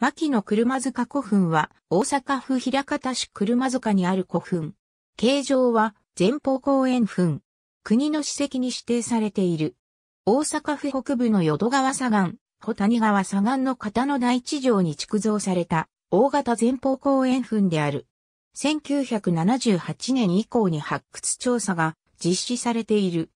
牧野車塚古墳は大阪府平方市車塚にある古墳。形状は前方後円墳。国の史跡に指定されている。大阪府北部の淀川左岸、小谷川左岸の片の大地上に築造された大型前方後円墳である。1978年以降に発掘調査が実施されている。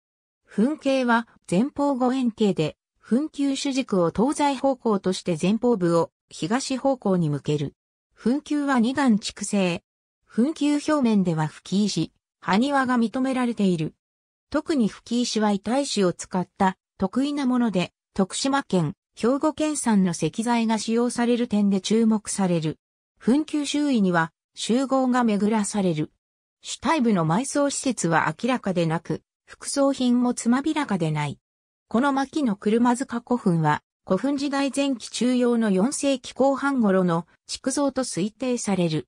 墳形は前方後円形で、墳丘主軸を東西方向として前方部を東方向に向ける。墳丘は二段築生。墳丘表面では吹石、埴輪が認められている。特に吹石は体石を使った得意なもので、徳島県、兵庫県産の石材が使用される点で注目される。墳丘周囲には集合が巡らされる。主体部の埋葬施設は明らかでなく、副葬品もつまびらかでない。この牧の車塚古墳は、古墳時代前期中央の4世紀後半頃の築造と推定される。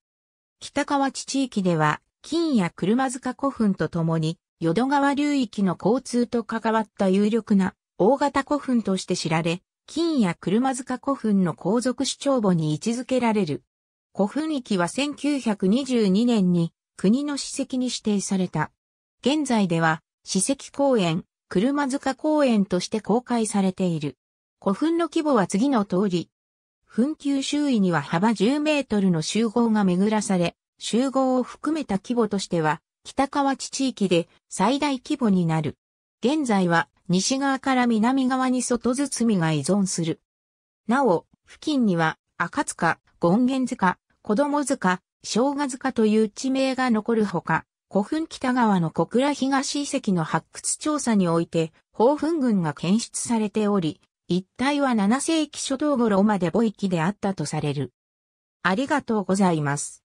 北河内地域では、金や車塚古墳とともに、淀川流域の交通と関わった有力な大型古墳として知られ、金や車塚古墳の皇族主張簿に位置づけられる。古墳域は1922年に国の史跡に指定された。現在では史跡公園、車塚公園として公開されている。古墳の規模は次の通り。墳丘周囲には幅10メートルの集合が巡らされ、集合を含めた規模としては、北河内地域で最大規模になる。現在は西側から南側に外包みが依存する。なお、付近には赤塚、権現塚、子供塚、生姜塚という地名が残るほか、古墳北側の小倉東遺跡の発掘調査において、宝墳群が検出されており、一帯は7世紀初頭頃まで母域であったとされる。ありがとうございます。